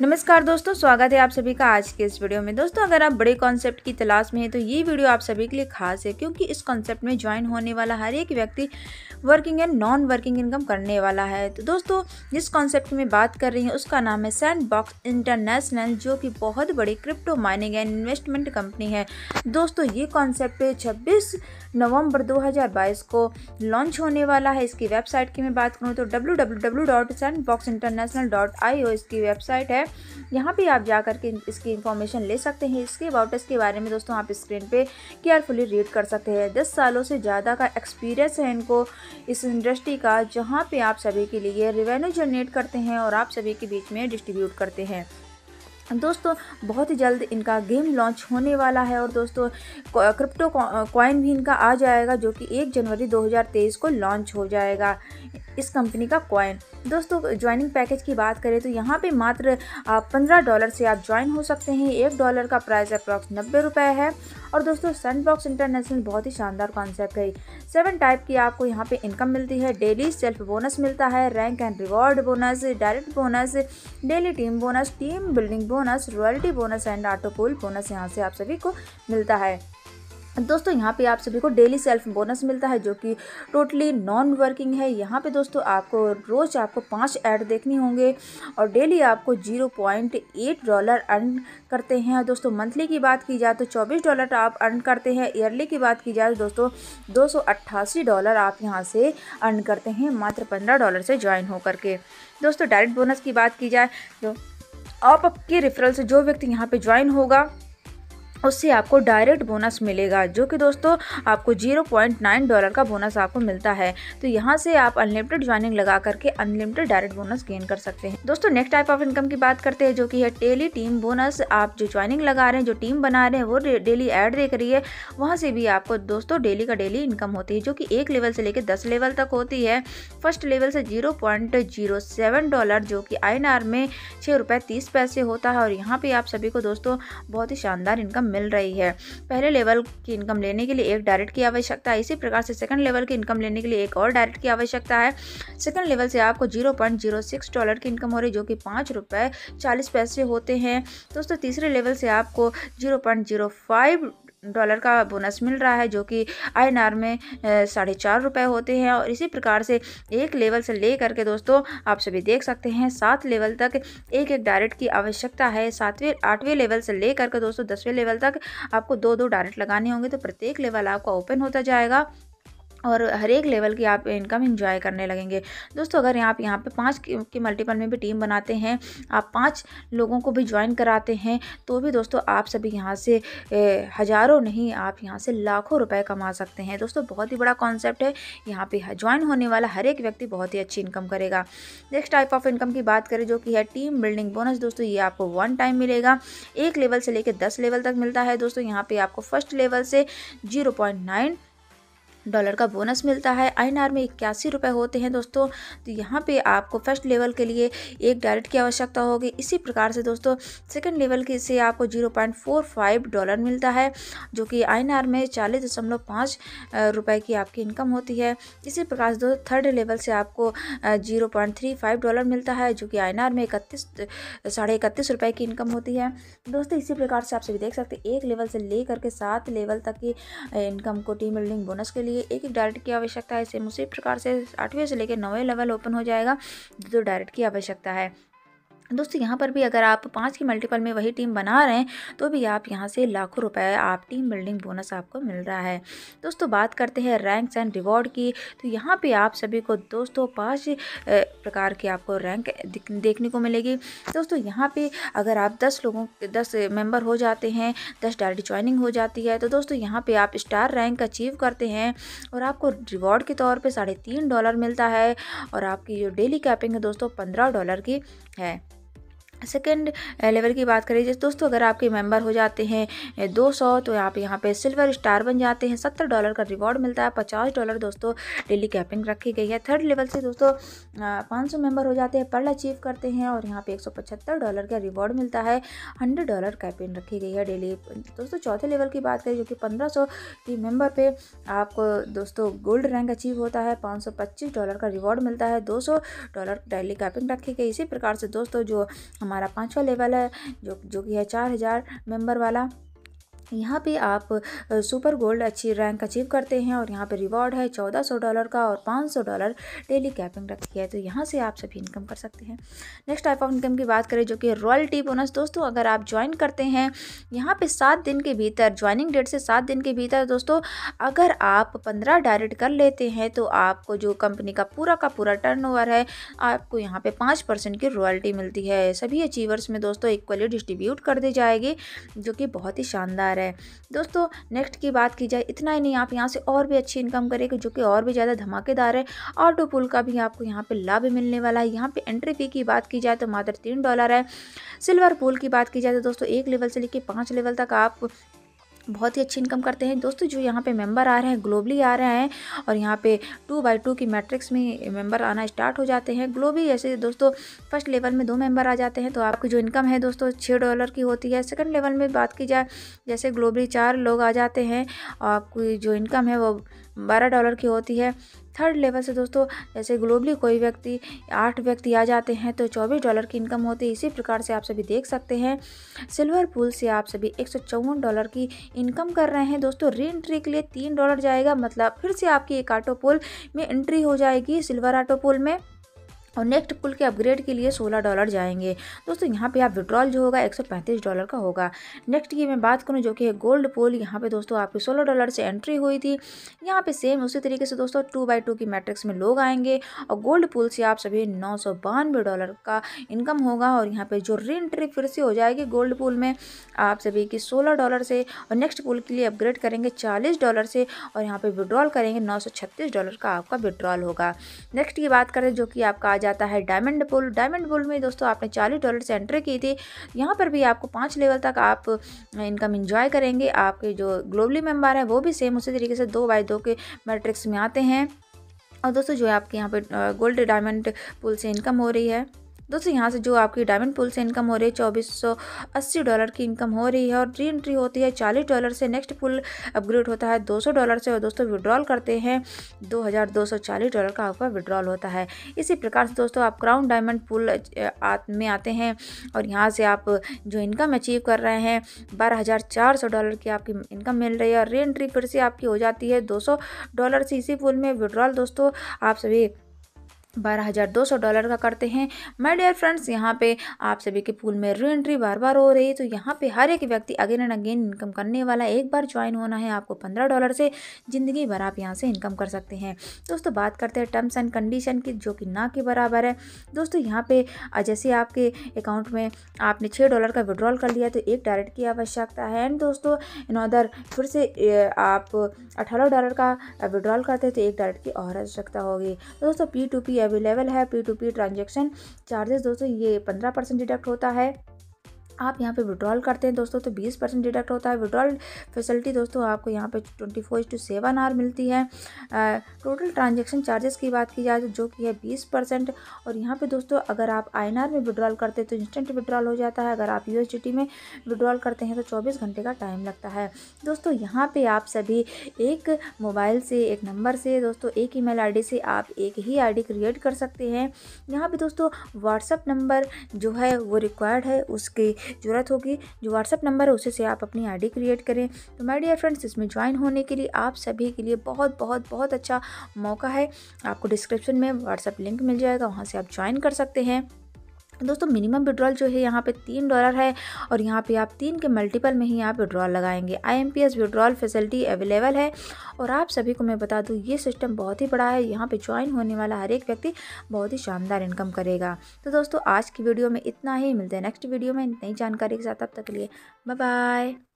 नमस्कार दोस्तों स्वागत है आप सभी का आज के इस वीडियो में दोस्तों अगर आप बड़े कॉन्सेप्ट की तलाश में हैं तो ये वीडियो आप सभी के लिए खास है क्योंकि इस कॉन्सेप्ट में ज्वाइन होने वाला हर एक व्यक्ति working and non working income करने वाला है तो दोस्तों जिस कॉन्सेप्ट में बात कर रही हैं उसका नाम है सैंड बॉक्स इंटरनेशनल जो कि बहुत बड़ी crypto mining and investment company है दोस्तों ये कॉन्सेप्ट छब्बीस नवम्बर दो को लॉन्च होने वाला है इसकी वेबसाइट की मैं बात करूँ तो डब्ल्यू इसकी वेबसाइट है यहाँ पे आप जा करके इसकी इन्फॉर्मेशन ले सकते हैं इसके अबाउट इसके बारे में दोस्तों आप स्क्रीन पे केयरफुली रीड कर सकते हैं दस सालों से ज़्यादा का एक्सपीरियंस है इनको इस इंडस्ट्री का जहाँ पे आप सभी के लिए रिवेन्यू जनरेट करते हैं और आप सभी के बीच में डिस्ट्रीब्यूट करते हैं दोस्तों बहुत ही जल्द इनका गेम लॉन्च होने वाला है और दोस्तों क्रिप्टो कॉइन भी इनका आ जाएगा जो कि एक जनवरी 2023 को लॉन्च हो जाएगा इस कंपनी का कॉइन दोस्तों ज्वाइनिंग पैकेज की बात करें तो यहाँ पे मात्र पंद्रह डॉलर से आप ज्वाइन हो सकते हैं एक डॉलर का प्राइस अप्रॉक्स नब्बे रुपये है और दोस्तों सनबॉक्स इंटरनेशनल बहुत ही शानदार कॉन्सेप्ट है सेवन टाइप की आपको यहाँ पे इनकम मिलती है डेली सेल्फ बोनस मिलता है rank and reward bonus direct bonus daily team bonus team building bonus royalty bonus and autopool bonus यहाँ से आप सभी को मिलता है दोस्तों यहाँ पे आप सभी को डेली सेल्फ बोनस मिलता है जो कि टोटली नॉन वर्किंग है यहाँ पे दोस्तों आपको रोज़ आपको पांच ऐड देखने होंगे और डेली आपको zero point eight dollar earn करते हैं दोस्तों मंथली की बात की जाए तो चौबीस डॉलर तो आप अर्न करते हैं ईयरली की बात की जाए तो दोस्तों दो डॉलर आप यहाँ से अर्न करते हैं मात्र पंद्रह डॉलर से ज्वाइन होकर के दोस्तों डायरेक्ट बोनस की बात की जाए तो आपके रेफरल से जो व्यक्ति यहाँ पर ज्वाइन होगा उससे आपको डायरेक्ट बोनस मिलेगा जो कि दोस्तों आपको 0.9 डॉलर का बोनस आपको मिलता है तो यहाँ से आप अनलिमिटेड ज्वाइनिंग लगा करके अनलिमिटेड डायरेक्ट बोनस गेन कर सकते हैं दोस्तों नेक्स्ट टाइप ऑफ इनकम की बात करते हैं जो कि है डेली टीम बोनस आप जो ज्वाइनिंग लगा रहे हैं जो टीम बना रहे हैं वो डेली एड देख रही है वहाँ से भी आपको दोस्तों डेली का डेली इनकम होती है जो कि एक लेवल से लेकर दस लेवल तक होती है फर्स्ट लेवल से जीरो डॉलर जो कि आई में छः तीस पैसे होता है और यहाँ पर आप सभी को दोस्तों बहुत ही शानदार इनकम मिल रही है पहले लेवल की इनकम लेने के लिए एक डायरेक्ट की आवश्यकता है इसी प्रकार से सेकंड लेवल की इनकम लेने के लिए एक और डायरेक्ट की आवश्यकता है सेकंड लेवल से आपको zero point zero six dollar की इनकम हो रही है जो कि पाँच रुपये चालीस पैसे होते हैं दोस्तों तीसरे लेवल से आपको zero point zero five dollar का बोनस मिल रहा है जो कि आई में साढ़े चार रुपये होते हैं और इसी प्रकार से एक लेवल से ले करके दोस्तों आप सभी देख सकते हैं सात लेवल तक एक एक डायरेक्ट की आवश्यकता है सातवें आठवें लेवल से ले करके दोस्तों दसवें लेवल तक आपको दो दो डायरेक्ट लगाने होंगे तो प्रत्येक लेवल आपका ओपन होता जाएगा और हर एक लेवल की आप इनकम इन्जॉय करने लगेंगे दोस्तों अगर आप यहाँ पे पाँच के मल्टीपल में भी टीम बनाते हैं आप पाँच लोगों को भी ज्वाइन कराते हैं तो भी दोस्तों आप सभी यहाँ से हज़ारों नहीं आप यहाँ से लाखों रुपए कमा सकते हैं दोस्तों बहुत ही बड़ा कॉन्सेप्ट है यहाँ पे ज्वाइन होने वाला हर एक व्यक्ति बहुत ही अच्छी इनकम करेगा नेक्स्ट टाइप ऑफ इनकम की बात करें जो कि है टीम बिल्डिंग बोनस दोस्तों ये आपको वन टाइम मिलेगा एक लेवल से लेकर दस लेवल तक मिलता है दोस्तों यहाँ पर आपको फर्स्ट लेवल से जीरो पॉइंट नाइन डॉलर का बोनस मिलता है आई में इक्यासी रुपये होते हैं दोस्तों तो यहाँ पे आपको फर्स्ट लेवल के लिए एक डायरेक्ट की आवश्यकता होगी इसी प्रकार से दोस्तों सेकंड लेवल के से आपको 0.45 डॉलर मिलता है जो कि आई में चालीस दशमलव पाँच रुपये की आपकी इनकम होती है इसी प्रकार से दोस्तों थर्ड लेवल से आपको जीरो डॉलर मिलता है जो कि आई में इकतीस साढ़े इकतीस की इनकम होती है दोस्तों इसी प्रकार से आप सभी देख सकते एक लेवल से ले करके सात लेवल तक की इनकम को टीम बिल्डिंग बोनस के लिए लिए एक डायरेक्ट की आवश्यकता है सेम उसी प्रकार से आठवें से लेकर नौवें लेवल ओपन हो जाएगा जो डायरेक्ट की आवश्यकता है दोस्तों यहाँ पर भी अगर आप पाँच की मल्टीपल में वही टीम बना रहे हैं तो भी आप यहाँ से लाखों रुपए आप टीम बिल्डिंग बोनस आपको मिल रहा है दोस्तों बात करते हैं रैंक्स एंड रिवॉर्ड की तो यहाँ पे आप सभी को दोस्तों पाँच प्रकार की आपको रैंक देखने को मिलेगी दोस्तों यहाँ पे अगर आप दस लोगों दस मेम्बर हो जाते हैं दस डायरेक्ट ज्वाइनिंग हो जाती है तो दोस्तों यहाँ पर आप स्टार रैंक अचीव करते हैं और आपको रिवॉर्ड के तौर पर साढ़े तीन डॉलर मिलता है और आपकी जो डेली कैपिंग है दोस्तों पंद्रह डॉलर की है सेकेंड लेवल uh, की बात करें जैसे दोस्तों अगर आपके मेंबर हो जाते हैं 200 uh, तो आप यहाँ पे सिल्वर स्टार बन जाते हैं 70 डॉलर का रिवॉर्ड मिलता है 50 डॉलर दोस्तों डेली कैपिंग रखी गई है थर्ड लेवल से दोस्तों 500 uh, मेंबर हो जाते हैं पर्ल अचीव करते हैं और यहाँ पे 175 डॉलर का रिवॉर्ड मिलता है हंड्रेड डॉलर कैपिंग रखी गई है डेली दोस्तों चौथे लेवल की बात करें जो कि पंद्रह की मेम्बर पर आपको दोस्तों गोल्ड रैंक अचीव होता है पाँच डॉलर का रिवॉर्ड मिलता है दो डॉलर डेली कैपिंग रखी गई इसी प्रकार से दोस्तों जो हमारा पाँचवा लेवल है जो जो कि है चार हज़ार मेम्बर वाला यहाँ पे आप सुपर गोल्ड अच्छी रैंक अचीव करते हैं और यहाँ पे रिवॉर्ड है चौदह सौ डॉलर का और पाँच सौ डॉलर डेली कैपिंग रखी है तो यहाँ से आप सभी इनकम कर सकते हैं नेक्स्ट टाइप ऑफ इनकम की बात करें जो कि रॉयल्टी बोनस दोस्तों अगर आप ज्वाइन करते हैं यहाँ पे सात दिन के भीतर ज्वाइनिंग डेट से सात दिन के भीतर दोस्तों अगर आप पंद्रह डायरेक्ट कर लेते हैं तो आपको जो कंपनी का पूरा का पूरा टर्न है आपको यहाँ पर पाँच परसेंट की रॉयल्टी मिलती है सभी अचीवर्स में दोस्तों इक्वली डिस्ट्रीब्यूट कर दी जाएगी जो कि बहुत ही शानदार रहा है दोस्तों नेक्स्ट की बात की जाए इतना ही नहीं आप यहाँ से और भी अच्छी इनकम करेंगे जो कि और भी ज़्यादा धमाकेदार है ऑटो पुल का भी आपको यहाँ पर लाभ मिलने वाला है यहाँ पर एंट्री फ़ी की बात की जाए तो मात्र तीन डॉलर है सिल्वर पुल की बात की जाए तो दोस्तों एक लेवल से लेकर पाँच लेवल तक आप बहुत ही अच्छी इनकम करते हैं दोस्तों जो यहाँ पे मेंबर आ रहे हैं ग्लोबली आ रहे हैं और यहाँ पे टू बाई टू की मैट्रिक्स में मेंबर आना स्टार्ट हो जाते हैं ग्लोबली जैसे दोस्तों फर्स्ट लेवल में दो मेंबर आ जाते हैं तो आपकी जो इनकम है दोस्तों छः डॉलर की होती है सेकेंड लेवल में बात की जाए जैसे ग्लोबली चार लोग आ जाते हैं आपकी जो इनकम है वो बारह डॉलर की होती है थर्ड लेवल से दोस्तों जैसे ग्लोबली कोई व्यक्ति आठ व्यक्ति आ जाते हैं तो चौबीस डॉलर की इनकम होती है इसी प्रकार से आप सभी देख सकते हैं सिल्वर पूल से आप सभी एक डॉलर की इनकम कर रहे हैं दोस्तों री एंट्री के लिए तीन डॉलर जाएगा मतलब फिर से आपकी एक आटो पुल में एंट्री हो जाएगी सिल्वर आटो पुल में और नेक्स्ट पुल के अपग्रेड के लिए सोलह डॉलर जाएंगे दोस्तों यहाँ पे आप विड्रॉल जो होगा एक सौ पैंतीस डॉलर का होगा नेक्स्ट की मैं बात करूँ जो कि है गोल्ड पुल यहाँ पे दोस्तों आपकी सोलह डॉलर से एंट्री हुई थी यहाँ पे सेम उसी तरीके से दोस्तों टू बाई टू की मैट्रिक्स में लोग आएंगे और गोल्ड पुल से आप सभी नौ सौ बानवे डॉलर का इनकम होगा और यहाँ पर जो री एंट्री फिर से हो जाएगी गोल्ड पुल में आप सभी की सोलह डॉलर से और नेक्स्ट पुल के लिए अपग्रेड करेंगे चालीस डॉलर से और यहाँ पर विड्रॉल करेंगे नौ डॉलर का आपका विड्रॉल होगा नेक्स्ट की बात करें जो कि आपका आज जाता है डायमंड पुल डायमंड पुल में दोस्तों आपने चालीस डॉलर से एंट्री की थी यहाँ पर भी आपको पाँच लेवल तक आप इनकम इंजॉय करेंगे आपके जो ग्लोबली मेम्बर हैं वो भी सेम उसी तरीके से दो बाई दो के मैट्रिक्स में आते हैं और दोस्तों जो है आपके यहाँ पर गोल्ड डायमंड पुल से इनकम हो रही है दोस्तों यहाँ से जो आपकी डायमंड पुल से इनकम हो रही है चौबीस डॉलर की इनकम हो रही है और री एंट्री होती है चालीस डॉलर से नेक्स्ट पुल अपग्रेड होता है दो डॉलर से और दोस्तों विड्रॉल करते हैं दो डॉलर का आपका विड्रॉल होता है इसी प्रकार से दोस्तों आप क्राउन डायमंड पुल में आते हैं और यहाँ से आप जो इनकम अचीव कर रहे हैं बारह डॉलर की आपकी इनकम मिल रही है और री एंट्री फिर से आपकी हो जाती है दो डॉलर से इसी पुल में विड्रॉल दोस्तों आप सभी बारह हज़ार दो सौ डॉलर का करते हैं माय डियर फ्रेंड्स यहाँ पे आप सभी के पूल में री एंट्री बार बार हो रही है तो यहाँ पे हर एक व्यक्ति अगेन एंड अगेन इनकम करने वाला एक बार ज्वाइन होना है आपको पंद्रह डॉलर से ज़िंदगी भर आप यहाँ से इनकम कर सकते हैं दोस्तों बात करते हैं टर्म्स एंड कंडीशन की जो कि ना के बराबर है दोस्तों यहाँ पे जैसे आपके अकाउंट में आपने छः डॉलर का विड्रॉल कर लिया तो एक डायरेक्ट की आवश्यकता है एंड दोस्तों इन अदर फिर से आप अठारह डॉलर का विड्रॉल करते हैं तो एक डायरेक्ट की और आवश्यकता होगी दोस्तों पी टू पी अवेलेबल है P two P transaction charges दोस्तों ये पंद्रह परसेंट डिडक्ट होता है आप यहाँ पे विड्रॉल करते हैं दोस्तों तो 20 परसेंट डिडक्ट होता है विड्रॉल फैसिलिटी दोस्तों आपको यहाँ पे 24 फोर टू सेवन आर मिलती है टोटल ट्रांजेक्शन चार्जेस की बात की जाए तो जो कि है 20 परसेंट और यहाँ पे दोस्तों अगर आप आई में विड्रॉल करते हैं तो इंस्टेंट विड्रॉल हो जाता है अगर आप यू में विड्रॉल करते हैं तो चौबीस घंटे का टाइम लगता है दोस्तों यहाँ पर आप सभी एक मोबाइल से एक नंबर से दोस्तों एक ई मेल से आप एक ही आई क्रिएट कर सकते हैं यहाँ पर दोस्तों व्हाट्सअप नंबर जो है वो रिक्वायर्ड है उसके ज़रूरत होगी जो व्हाट्सअप नंबर है उसे से आप अपनी आईडी क्रिएट करें तो माय डियर फ्रेंड्स इसमें ज्वाइन होने के लिए आप सभी के लिए बहुत बहुत बहुत अच्छा मौका है आपको डिस्क्रिप्शन में व्हाट्सअप लिंक मिल जाएगा वहाँ से आप ज्वाइन कर सकते हैं दोस्तों मिनिमम विड्रॉल जो है यहाँ पे तीन डॉलर है और यहाँ पे आप तीन के मल्टीपल में ही आप विड्रॉल लगाएंगे I M P S withdrawal facility available है और आप सभी को मैं बता दूँ ये सिस्टम बहुत ही बड़ा है यहाँ पे ज्वाइन होने वाला हर एक व्यक्ति बहुत ही शानदार इनकम करेगा तो दोस्तों आज की वीडियो में इतना ही मिलते हैं नेक्स्ट वीडियो में नई जानकारी के साथ अब तक के लिए बाय